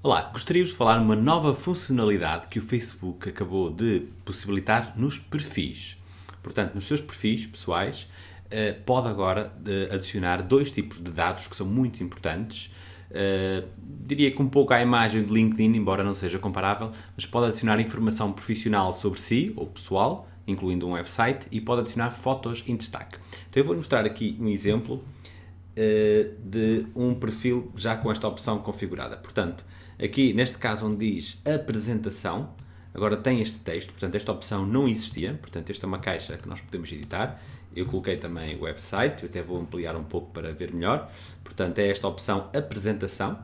Olá, gostaríamos de falar uma nova funcionalidade que o Facebook acabou de possibilitar nos perfis. Portanto, nos seus perfis pessoais, eh, pode agora eh, adicionar dois tipos de dados que são muito importantes. Eh, diria que um pouco à imagem do LinkedIn, embora não seja comparável, mas pode adicionar informação profissional sobre si ou pessoal, incluindo um website, e pode adicionar fotos em destaque. Então eu vou mostrar aqui um exemplo de um perfil já com esta opção configurada. Portanto, aqui neste caso onde diz apresentação, agora tem este texto, portanto esta opção não existia, portanto esta é uma caixa que nós podemos editar. Eu coloquei também o website, eu até vou ampliar um pouco para ver melhor. Portanto é esta opção apresentação.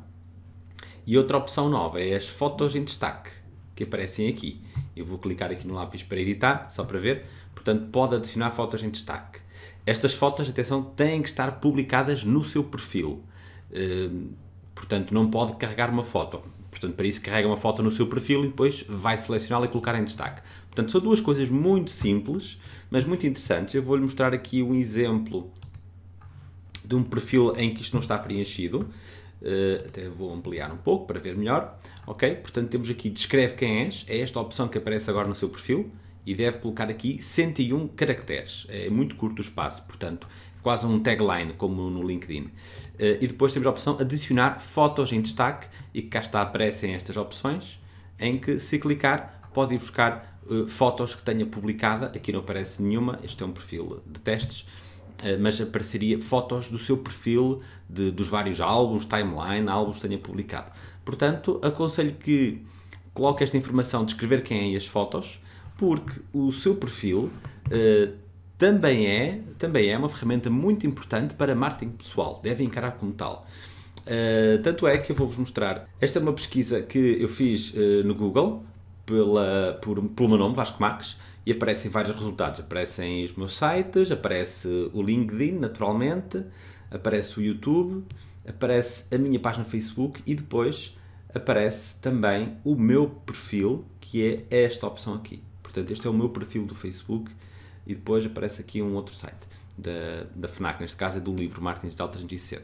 E outra opção nova é as fotos em destaque, que aparecem aqui. Eu vou clicar aqui no lápis para editar, só para ver. Portanto, pode adicionar fotos em destaque. Estas fotos, atenção, têm que estar publicadas no seu perfil. Hum, Portanto, não pode carregar uma foto. Portanto, para isso carrega uma foto no seu perfil e depois vai selecioná-la e colocar em destaque. Portanto, são duas coisas muito simples, mas muito interessantes. Eu vou-lhe mostrar aqui um exemplo de um perfil em que isto não está preenchido. Uh, até vou ampliar um pouco para ver melhor. Ok? Portanto, temos aqui descreve quem és. É esta opção que aparece agora no seu perfil e deve colocar aqui 101 caracteres. É muito curto o espaço, portanto, quase um tagline, como no LinkedIn. Eh, e depois temos a opção adicionar fotos em destaque, e cá está aparecem estas opções, em que se clicar pode ir buscar eh, fotos que tenha publicada, aqui não aparece nenhuma, este é um perfil de testes, eh, mas apareceria fotos do seu perfil, de, dos vários álbuns, timeline, álbuns que tenha publicado. Portanto, aconselho que coloque esta informação de escrever quem é as fotos, porque o seu perfil uh, também, é, também é uma ferramenta muito importante para marketing pessoal, deve encarar como tal. Uh, tanto é que eu vou-vos mostrar. Esta é uma pesquisa que eu fiz uh, no Google pela, por, pelo meu nome, Vasco Marques, e aparecem vários resultados. Aparecem os meus sites, aparece o LinkedIn, naturalmente, aparece o YouTube, aparece a minha página Facebook e depois aparece também o meu perfil, que é esta opção aqui. Portanto, este é o meu perfil do Facebook e depois aparece aqui um outro site da, da FNAC, neste caso é do livro de Alta 360.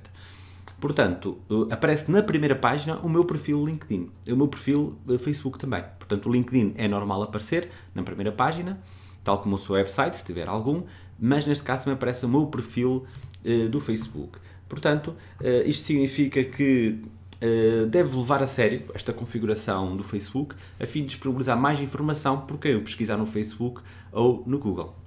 Portanto, eh, aparece na primeira página o meu perfil LinkedIn, é o meu perfil Facebook também. Portanto, o LinkedIn é normal aparecer na primeira página, tal como o seu website, se tiver algum, mas neste caso também aparece o meu perfil eh, do Facebook. Portanto, eh, isto significa que eh, deve levar a sério esta configuração do Facebook a fim de disponibilizar mais informação por quem o pesquisar no Facebook ou no Google.